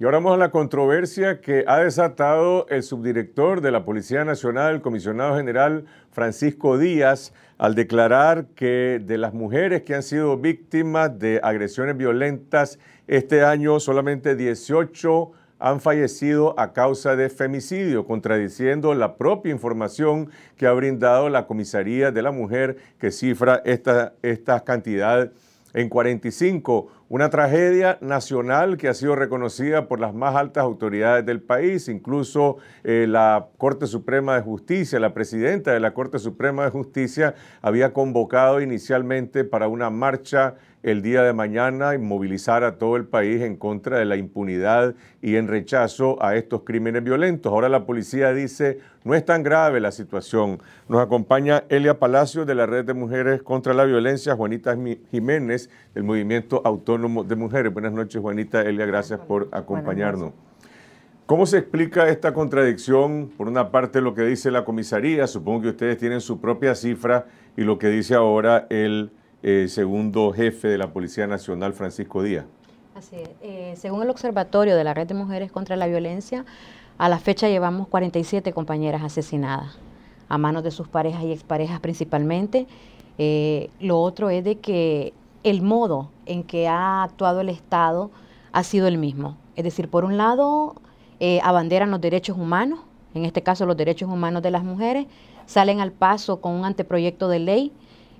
Y ahora vamos a la controversia que ha desatado el subdirector de la Policía Nacional, el comisionado general Francisco Díaz, al declarar que de las mujeres que han sido víctimas de agresiones violentas este año, solamente 18 han fallecido a causa de femicidio, contradiciendo la propia información que ha brindado la Comisaría de la Mujer, que cifra esta, esta cantidad en 45 una tragedia nacional que ha sido reconocida por las más altas autoridades del país, incluso eh, la Corte Suprema de Justicia, la presidenta de la Corte Suprema de Justicia había convocado inicialmente para una marcha el día de mañana y movilizar a todo el país en contra de la impunidad y en rechazo a estos crímenes violentos. Ahora la policía dice, no es tan grave la situación. Nos acompaña Elia Palacio de la Red de Mujeres contra la Violencia, Juanita Jiménez del Movimiento Autónomo de Mujeres. Buenas noches, Juanita Elia, gracias por acompañarnos. ¿Cómo se explica esta contradicción? Por una parte, lo que dice la comisaría, supongo que ustedes tienen su propia cifra, y lo que dice ahora el eh, segundo jefe de la Policía Nacional, Francisco Díaz. Así es. Eh, según el Observatorio de la Red de Mujeres contra la Violencia, a la fecha llevamos 47 compañeras asesinadas a manos de sus parejas y exparejas principalmente. Eh, lo otro es de que el modo en que ha actuado el Estado ha sido el mismo. Es decir, por un lado, eh, abanderan los derechos humanos, en este caso los derechos humanos de las mujeres, salen al paso con un anteproyecto de ley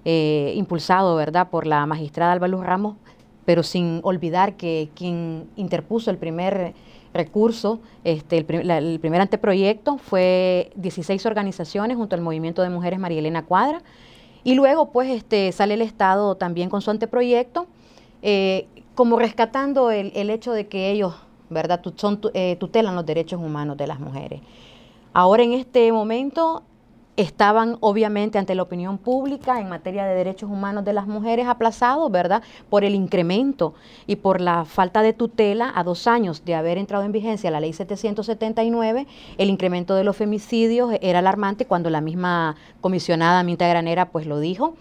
eh, impulsado ¿verdad? por la magistrada Álvaro Ramos, pero sin olvidar que quien interpuso el primer recurso, este, el, el primer anteproyecto fue 16 organizaciones junto al Movimiento de Mujeres María Elena Cuadra, y luego, pues, este, sale el Estado también con su anteproyecto, eh, como rescatando el, hecho de que ellos, ¿verdad?, eh, tutelan los derechos humanos de las mujeres. Ahora, en este momento, estaban obviamente ante la opinión pública en materia de derechos humanos de las mujeres aplazados, ¿verdad? Por el incremento y por la falta de tutela a dos años de haber entrado en vigencia la ley 779, el incremento de los femicidios era alarmante cuando la misma comisionada Minta Granera pues lo dijo.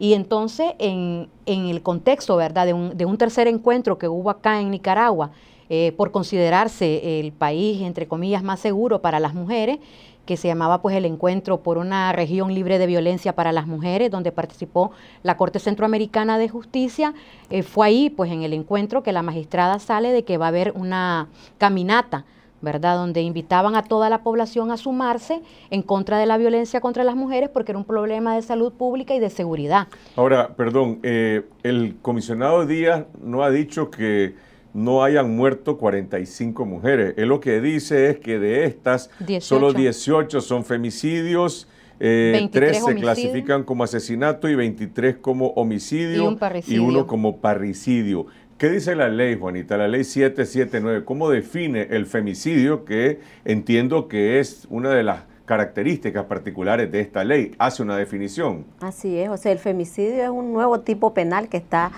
Y entonces en, el contexto, ¿verdad? De un, de un tercer encuentro que hubo acá en Nicaragua, eh, por considerarse el país, entre comillas, más seguro para las mujeres, que se llamaba pues el encuentro por una región libre de violencia para las mujeres, donde participó la Corte Centroamericana de Justicia. Eh, fue ahí pues en el encuentro que la magistrada sale de que va a haber una caminata ¿verdad? Donde invitaban a toda la población a sumarse en contra de la violencia contra las mujeres porque era un problema de salud pública y de seguridad. Ahora, perdón, eh, el comisionado Díaz no ha dicho que no hayan muerto 45 mujeres. Él lo que dice es que de estas, solo 18 son femicidios. Eh, tres se clasifican como asesinato y 23 como homicidio y, uno como parricidio. ¿Qué dice la ley, Juanita? La ley 779, ¿cómo define el femicidio que entiendo que es una de las características particulares de esta ley? Hace una definición. Así es, o sea, el femicidio es un nuevo tipo penal que está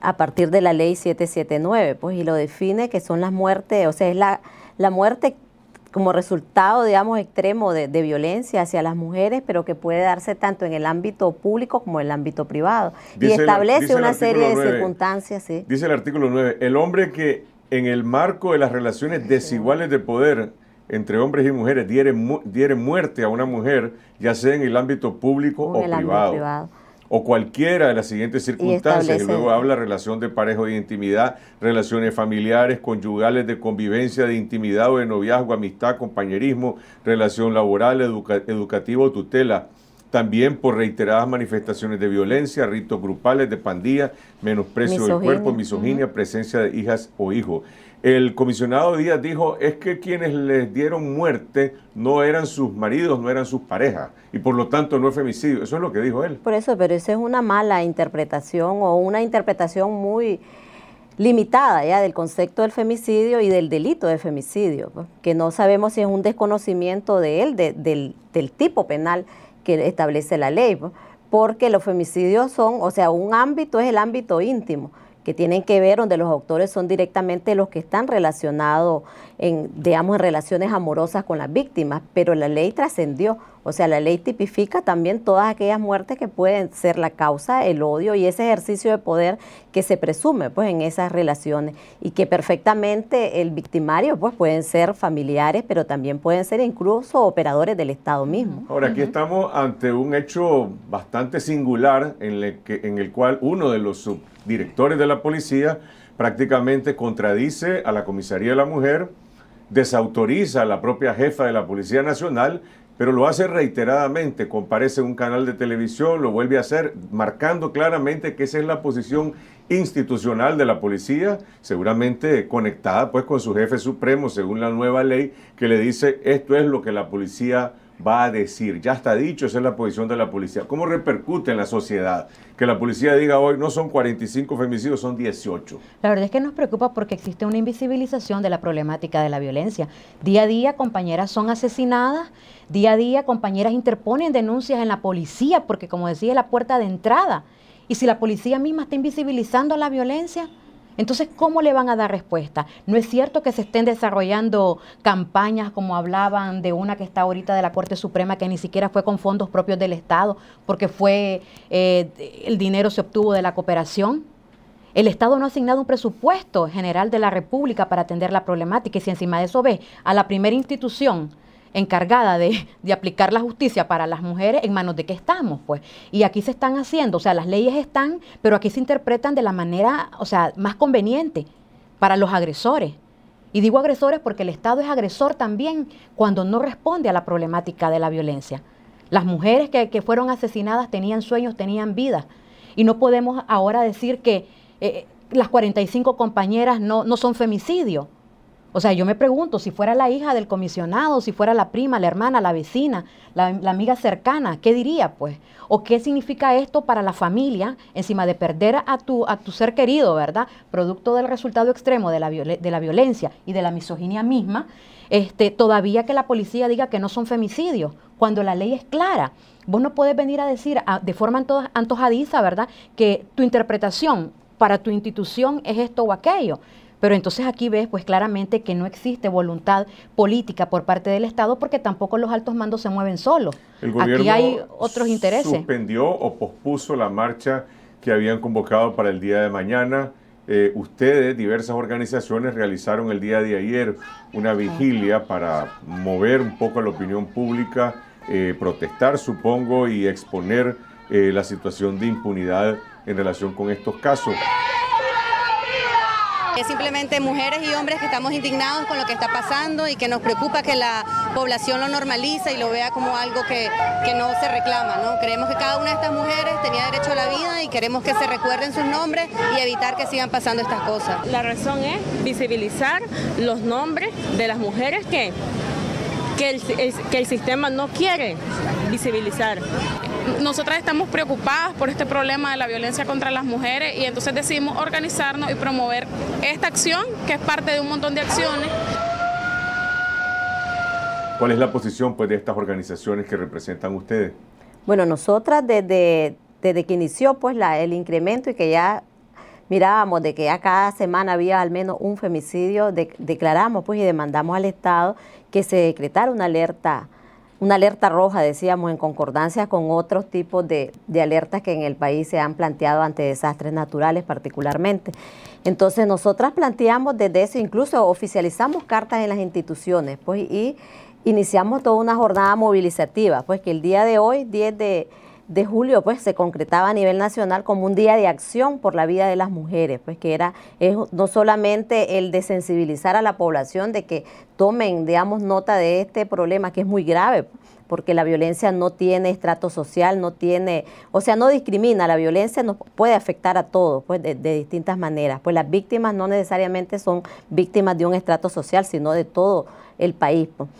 a partir de la ley 779, pues, y lo define que son las muertes, o sea, es la, la muerte como resultado, digamos, extremo de, de, violencia hacia las mujeres, pero que puede darse tanto en el ámbito público como en el ámbito privado. y establece una serie de circunstancias. ¿sí? Dice el artículo 9, el hombre que en el marco de las relaciones desiguales de poder entre hombres y mujeres diere, muerte a una mujer, ya sea en el ámbito público o privado o cualquiera de las siguientes circunstancias. Y, luego habla relación de parejo de intimidad, relaciones familiares, conyugales, de convivencia, de intimidad o de noviazgo, amistad, compañerismo, relación laboral, educativa o tutela. También por reiteradas manifestaciones de violencia, ritos grupales, de pandilla, menosprecio del cuerpo, misoginia, presencia de hijas o hijos. El comisionado Díaz dijo es que quienes les dieron muerte no eran sus maridos, no eran sus parejas y por lo tanto no es femicidio. Eso es lo que dijo él. Por eso, pero esa es una mala interpretación o una interpretación muy limitada ya del concepto del femicidio y del delito de femicidio, pues, que no sabemos si es un desconocimiento de él, del, del, tipo penal que establece la ley, pues, porque los femicidios son, o sea, un ámbito es el ámbito íntimo que tienen que ver, donde los autores son directamente los que están relacionados, en, digamos, en relaciones amorosas con las víctimas, pero la ley trascendió o sea, la ley tipifica también todas aquellas muertes que pueden ser la causa, el odio y ese ejercicio de poder que se presume pues en esas relaciones y que perfectamente el victimario pues pueden ser familiares, pero también pueden ser incluso operadores del Estado mismo. Ahora, aquí estamos ante un hecho bastante singular en el, que, en el cual uno de los subdirectores de la policía prácticamente contradice a la comisaría de la mujer, desautoriza a la propia jefa de la Policía Nacional pero lo hace reiteradamente, comparece en un canal de televisión, lo vuelve a hacer, marcando claramente que esa es la posición institucional de la policía, seguramente conectada pues con su jefe supremo según la nueva ley que le dice esto es lo que la policía va a decir, ya está dicho, esa es la posición de la policía. ¿Cómo repercute en la sociedad que la policía diga hoy no son 45 femicidios, son 18? La verdad es que nos preocupa porque existe una invisibilización de la problemática de la violencia. Día a día compañeras son asesinadas, día a día compañeras interponen denuncias en la policía porque como decía es la puerta de entrada. Y si la policía misma está invisibilizando la violencia, entonces, ¿cómo le van a dar respuesta? No es cierto que se estén desarrollando campañas como hablaban de una que está ahorita de la Corte Suprema que ni siquiera fue con fondos propios del Estado, porque fue eh, el dinero se obtuvo de la cooperación. El Estado no ha asignado un presupuesto general de la República para atender la problemática y si encima de eso ve a la primera institución encargada de, aplicar la justicia para las mujeres, ¿en manos de qué estamos? Pues, y aquí se están haciendo, o sea, las leyes están, pero aquí se interpretan de la manera, o sea, más conveniente para los agresores. Y digo agresores porque el Estado es agresor también cuando no responde a la problemática de la violencia. Las mujeres que, fueron asesinadas tenían sueños, tenían vida, Y no podemos ahora decir que eh, las 45 compañeras no, no son femicidio o sea, yo me pregunto, si fuera la hija del comisionado, si fuera la prima, la hermana, la vecina, la, amiga cercana, ¿qué diría pues? ¿O qué significa esto para la familia encima de perder a tu, a tu ser querido, ¿verdad? Producto del resultado extremo de la, de la violencia y de la misoginia misma, este, todavía que la policía diga que no son femicidios, cuando la ley es clara. Vos no puedes venir a decir ah, de forma antojadiza, ¿verdad?, que tu interpretación para tu institución es esto o aquello. Pero entonces aquí ves pues claramente que no existe voluntad política por parte del Estado porque tampoco los altos mandos se mueven solos. El gobierno aquí hay otros intereses. Suspendió o pospuso la marcha que habían convocado para el día de mañana. Eh, ustedes, diversas organizaciones, realizaron el día de ayer una vigilia para mover un poco la opinión pública, eh, protestar, supongo, y exponer eh, la situación de impunidad en relación con estos casos. Es simplemente mujeres y hombres que estamos indignados con lo que está pasando y que nos preocupa que la población lo normaliza y lo vea como algo que, no se reclama. ¿no? Creemos que cada una de estas mujeres tenía derecho a la vida y queremos que se recuerden sus nombres y evitar que sigan pasando estas cosas. La razón es visibilizar los nombres de las mujeres que que el, sistema no quiere visibilizar nosotras estamos preocupadas por este problema de la violencia contra las mujeres y entonces decidimos organizarnos y promover esta acción que es parte de un montón de acciones. ¿Cuál es la posición pues, de estas organizaciones que representan ustedes? Bueno, nosotras desde, desde que inició pues, la, el incremento y que ya mirábamos de que ya cada semana había al menos un femicidio, declaramos pues, y demandamos al Estado que se decretara una alerta una alerta roja, decíamos, en concordancia con otros tipos de, de, alertas que en el país se han planteado ante desastres naturales particularmente. Entonces nosotras planteamos desde eso, incluso oficializamos cartas en las instituciones, pues, y iniciamos toda una jornada movilizativa, pues que el día de hoy, 10 de de julio pues se concretaba a nivel nacional como un día de acción por la vida de las mujeres, pues que era no solamente el de sensibilizar a la población de que tomen, digamos, nota de este problema que es muy grave, porque la violencia no tiene estrato social, no tiene, o sea, no discrimina, la violencia nos puede afectar a todos, pues de, distintas maneras, pues las víctimas no necesariamente son víctimas de un estrato social, sino de todo el país. Pues.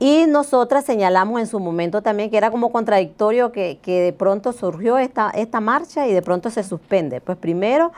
Y nosotras señalamos en su momento también que era como contradictorio que, que de pronto surgió esta, esta marcha y de pronto se suspende. Pues primero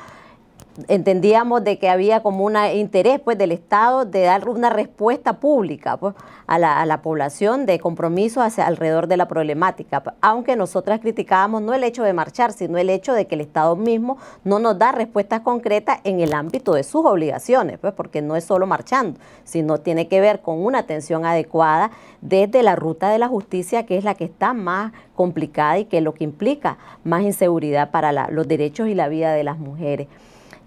entendíamos de que había como un interés pues del Estado de dar una respuesta pública pues, a, la, población de compromiso hacia alrededor de la problemática, aunque nosotras criticábamos no el hecho de marchar, sino el hecho de que el Estado mismo no nos da respuestas concretas en el ámbito de sus obligaciones, pues porque no es solo marchando, sino tiene que ver con una atención adecuada desde la ruta de la justicia, que es la que está más complicada y que es lo que implica más inseguridad para los derechos y la vida de las mujeres.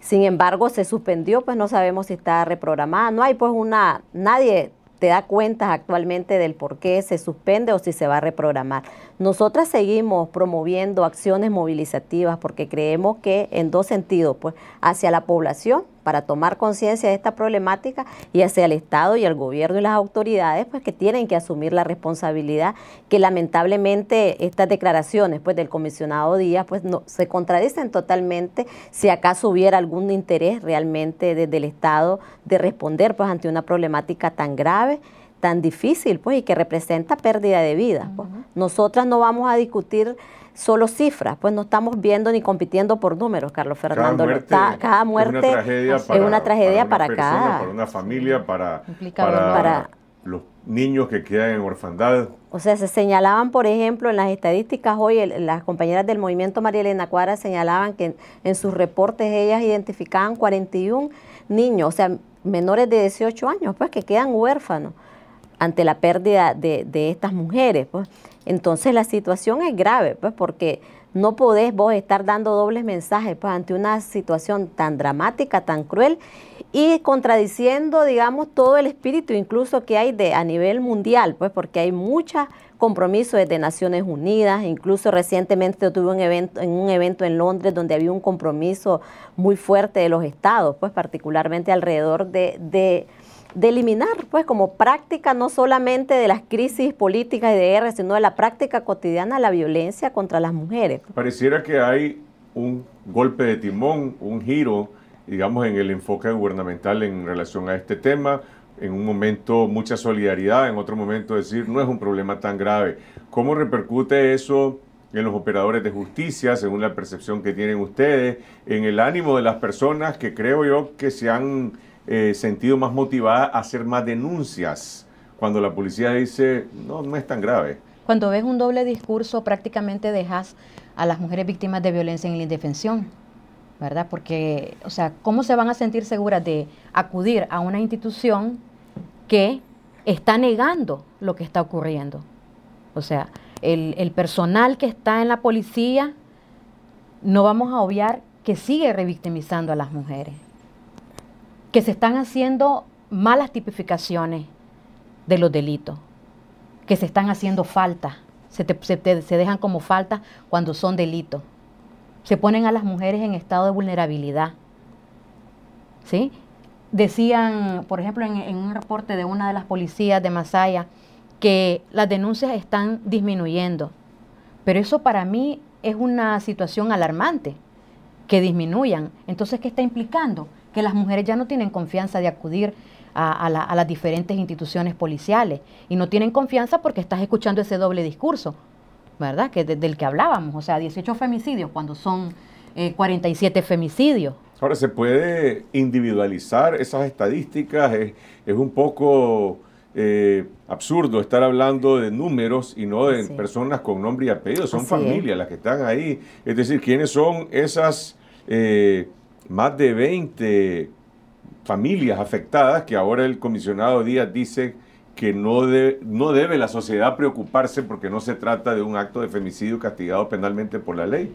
Sin embargo, se suspendió, pues no sabemos si está reprogramada. No hay pues una, nadie te da cuenta actualmente del por qué se suspende o si se va a reprogramar. Nosotras seguimos promoviendo acciones movilizativas porque creemos que en dos sentidos, pues hacia la población para tomar conciencia de esta problemática y hacia el Estado y al gobierno y las autoridades, pues que tienen que asumir la responsabilidad que lamentablemente estas declaraciones pues del comisionado Díaz pues no se contradicen totalmente si acaso hubiera algún interés realmente desde el Estado de responder pues ante una problemática tan grave tan difícil, pues, y que representa pérdida de vida. Pues. Nosotras no vamos a discutir solo cifras, pues no estamos viendo ni compitiendo por números, Carlos Fernando. Cada muerte, es una tragedia para, es para, cada. una familia, para, los niños que quedan en orfandad. O sea, se señalaban, por ejemplo, en las estadísticas hoy, las compañeras del movimiento María Elena Cuadra señalaban que en, en, sus reportes ellas identificaban 41 niños, o sea, menores de 18 años, pues que quedan huérfanos ante la pérdida de, estas mujeres. Pues. Entonces la situación es grave, pues porque no podés vos estar dando dobles mensajes pues, ante una situación tan dramática, tan cruel y contradiciendo, digamos, todo el espíritu incluso que hay de, a nivel mundial, pues porque hay muchos compromisos desde Naciones Unidas, incluso recientemente tuve un evento, en un evento en Londres donde había un compromiso muy fuerte de los estados, pues particularmente alrededor de de eliminar, pues como práctica no solamente de las crisis políticas y de guerra, sino de la práctica cotidiana la violencia contra las mujeres. Pareciera que hay un golpe de timón, un giro, digamos, en el enfoque gubernamental en relación a este tema. En un momento mucha solidaridad, en otro momento decir no es un problema tan grave. ¿Cómo repercute eso en los operadores de justicia, según la percepción que tienen ustedes, en el ánimo de las personas que creo yo que se han eh, sentido más motivada a hacer más denuncias cuando la policía dice, no, no es tan grave. Cuando ves un doble discurso, prácticamente dejas a las mujeres víctimas de violencia en la indefensión, ¿verdad? Porque, o sea, ¿cómo se van a sentir seguras de acudir a una institución que está negando lo que está ocurriendo? O sea, el, el personal que está en la policía, no vamos a obviar que sigue revictimizando a las mujeres que se están haciendo malas tipificaciones de los delitos, que se están haciendo faltas, se, dejan como faltas cuando son delitos. Se ponen a las mujeres en estado de vulnerabilidad. ¿Sí? Decían, por ejemplo, en, en un reporte de una de las policías de Masaya, que las denuncias están disminuyendo. Pero eso para mí es una situación alarmante, que disminuyan. Entonces, ¿qué está implicando? que las mujeres ya no tienen confianza de acudir a, las diferentes instituciones policiales y no tienen confianza porque estás escuchando ese doble discurso, ¿verdad? Que del que hablábamos, o sea, 18 femicidios cuando son 47 eh, femicidios. Ahora, ¿se puede individualizar esas estadísticas? Es, un poco... Eh, absurdo estar hablando de números y no de personas con nombre y apellido, son familias las que están ahí. Es decir, ¿quiénes son esas eh, más de 20 familias afectadas que ahora el comisionado Díaz dice que no, no debe la sociedad preocuparse porque no se trata de un acto de femicidio castigado penalmente por la ley.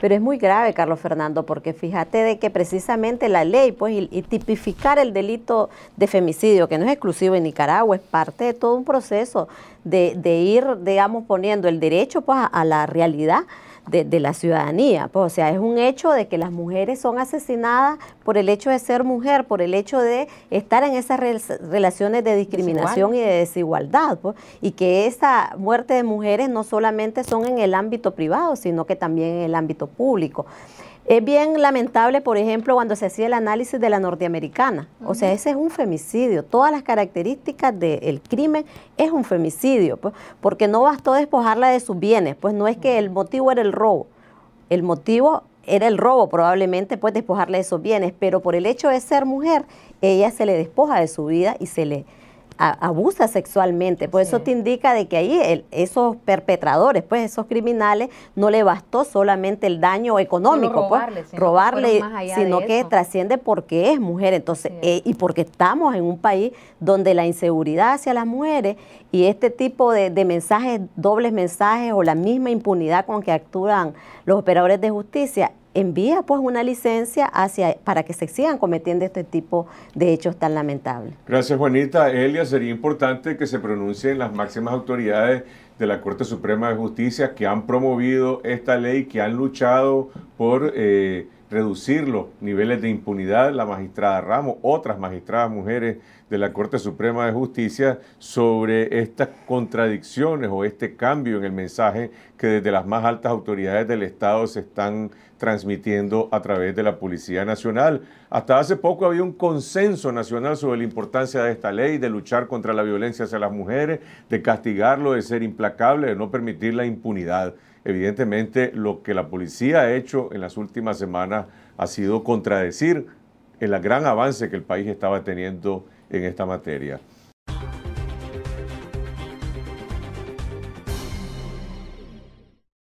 Pero es muy grave, Carlos Fernando, porque fíjate de que precisamente la ley, pues, y, tipificar el delito de femicidio, que no es exclusivo en Nicaragua, es parte de todo un proceso de, de ir, digamos, poniendo el derecho pues, a la realidad de, la ciudadanía. Pues, o sea, es un hecho de que las mujeres son asesinadas por el hecho de ser mujer, por el hecho de estar en esas relaciones de discriminación y de desigualdad. Pues, y que esa muerte de mujeres no solamente son en el ámbito privado, sino que también en el ámbito público. Es bien lamentable, por ejemplo, cuando se hacía el análisis de la norteamericana. O sea, ese es un femicidio. Todas las características del crimen es un femicidio, pues, porque no bastó despojarla de sus bienes. Pues no es que el motivo era el robo. El motivo era el robo, probablemente, pues despojarle de esos bienes, pero por el hecho de ser mujer, ella se le despoja de su vida y se le, abusa sexualmente. Por eso te indica de que ahí esos perpetradores, pues esos criminales, no le bastó solamente el daño económico, pues, robarle, sino que trasciende porque es mujer. Entonces, eh, y porque estamos en un país donde la inseguridad hacia las mujeres y este tipo de mensajes, dobles mensajes o la misma impunidad con que actúan los operadores de justicia envía pues una licencia hacia para que se sigan cometiendo este tipo de hechos tan lamentables. Gracias Juanita. Elia, sería importante que se pronuncien las máximas autoridades de la Corte Suprema de Justicia que han promovido esta ley, que han luchado por... Eh, reducir los niveles de impunidad, la magistrada Ramos, otras magistradas mujeres de la Corte Suprema de Justicia, sobre estas contradicciones o este cambio en el mensaje que desde las más altas autoridades del Estado se están transmitiendo a través de la Policía Nacional. Hasta hace poco había un consenso nacional sobre la importancia de esta ley, de luchar contra la violencia hacia las mujeres, de castigarlo, de ser implacable, de no permitir la impunidad. Evidentemente, lo que la policía ha hecho en las últimas semanas ha sido contradecir el gran avance que el país estaba teniendo en esta materia.